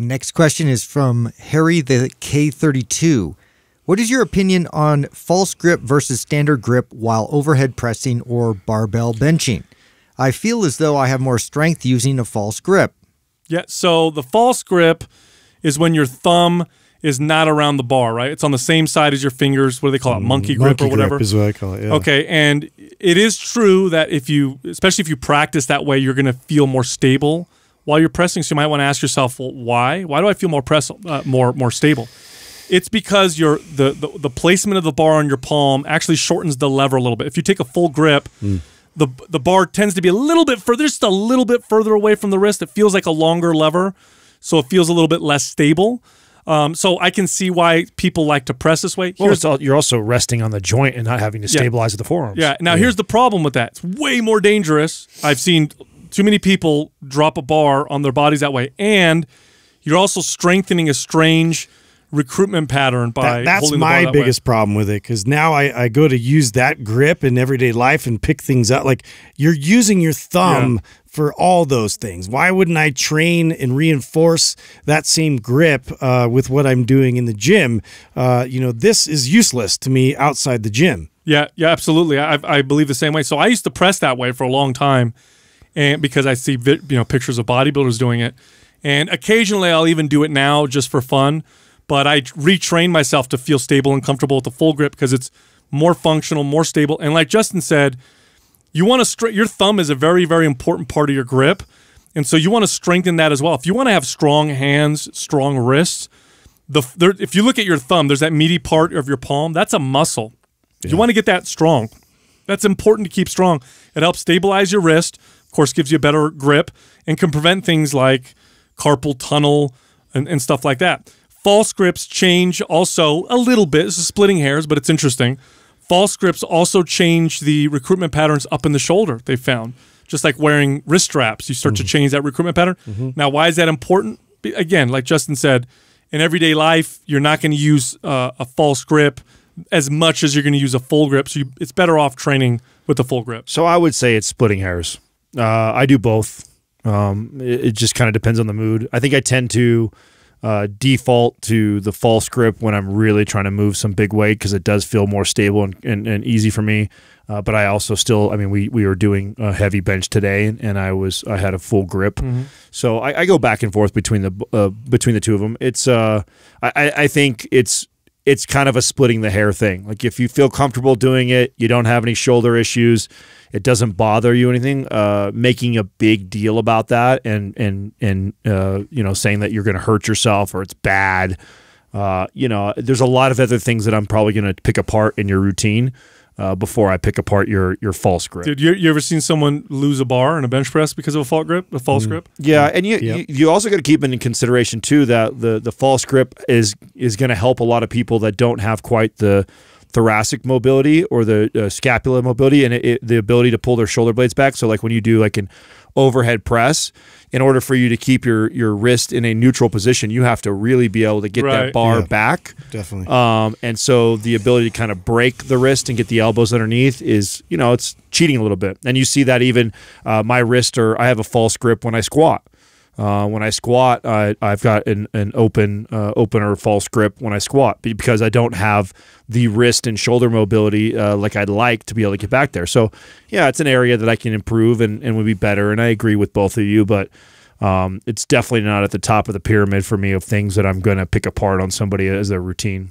Next question is from Harry the K32. What is your opinion on false grip versus standard grip while overhead pressing or barbell benching? I feel as though I have more strength using a false grip. Yeah, so the false grip is when your thumb is not around the bar, right? It's on the same side as your fingers. What do they call it? Monkey grip Monkey or whatever. Grip is what I call it. Yeah. Okay, and it is true that if you, especially if you practice that way, you're going to feel more stable while you're pressing, so you might want to ask yourself, well, why? Why do I feel more press, uh, more more stable? It's because your the, the, the placement of the bar on your palm actually shortens the lever a little bit. If you take a full grip. Mm. The, the bar tends to be a little bit further, just a little bit further away from the wrist. It feels like a longer lever, so it feels a little bit less stable. Um, so I can see why people like to press this way. Here's well, all, you're also resting on the joint and not having to stabilize yeah. the forearms. Yeah. Now yeah. here's the problem with that. It's way more dangerous. I've seen too many people drop a bar on their bodies that way, and you're also strengthening a strange recruitment pattern by that, that's my that biggest way. problem with it because now I, I go to use that grip in everyday life and pick things up like you're using your thumb yeah. for all those things why wouldn't i train and reinforce that same grip uh, with what i'm doing in the gym uh, you know this is useless to me outside the gym yeah yeah absolutely I, I believe the same way so i used to press that way for a long time and because I see you know pictures of bodybuilders doing it, and occasionally I'll even do it now just for fun. But I retrain myself to feel stable and comfortable with the full grip because it's more functional, more stable. And like Justin said, you want to your thumb is a very very important part of your grip, and so you want to strengthen that as well. If you want to have strong hands, strong wrists, the there, if you look at your thumb, there's that meaty part of your palm. That's a muscle. Yeah. You want to get that strong. That's important to keep strong. It helps stabilize your wrist of course, gives you a better grip and can prevent things like carpal tunnel and, and stuff like that. False grips change also a little bit. This is splitting hairs, but it's interesting. False grips also change the recruitment patterns up in the shoulder, they found. Just like wearing wrist straps, you start mm -hmm. to mm-hmm. change that recruitment pattern. Mm -hmm. Now, why is that important? Again, like Justin said, in everyday life, you're not going to use uh, a false grip as much as you're going to use a full grip. So you, it's better off training with a full grip. So I would say it's splitting hairs. Uh, I do both. Um, it, it, just kind of depends on the mood. I think I tend to uh, default to the false grip when I'm really trying to move some big weight because it does feel more stable and, and, and easy for me. Uh, but I also still, I mean, we we were doing a heavy bench today, and, and I was I had a full grip, mm-hmm. so I, I, go back and forth between the uh, between the two of them. It's uh, I I think it's it's kind of a splitting the hair thing. Like if you feel comfortable doing it, you don't have any shoulder issues, it doesn't bother you anything. Uh, making a big deal about that and and and uh, you know saying that you're going to hurt yourself or it's bad. Uh, you know, there's a lot of other things that I'm probably going to pick apart in your routine uh, before I pick apart your your false grip. Dude, you, you, ever seen someone lose a bar in a bench press because of a false grip? A false mm. grip? Yeah, and you yep. you, you also got to keep in consideration too that the the false grip is is going to help a lot of people that don't have quite the thoracic mobility or the uh, scapular mobility and it, it, the ability to pull their shoulder blades back. So like when you do like an overhead press, in order for you to keep your your wrist in a neutral position, you have to really be able to get right. that bar yeah, back. Definitely. Um, and so the ability to kind of break the wrist and get the elbows underneath is you know it's cheating a little bit, and you see that even uh, my wrist or I have a false grip when I squat. Uh, when I squat, I, have got an, an open uh, opener false grip when I squat because I don't have the wrist and shoulder mobility uh, like I'd like to be able to get back there. So, yeah, it's an area that I can improve and, and would be better. And I agree with both of you, but um, it's definitely not at the top of the pyramid for me of things that I'm going to pick apart on somebody as their routine.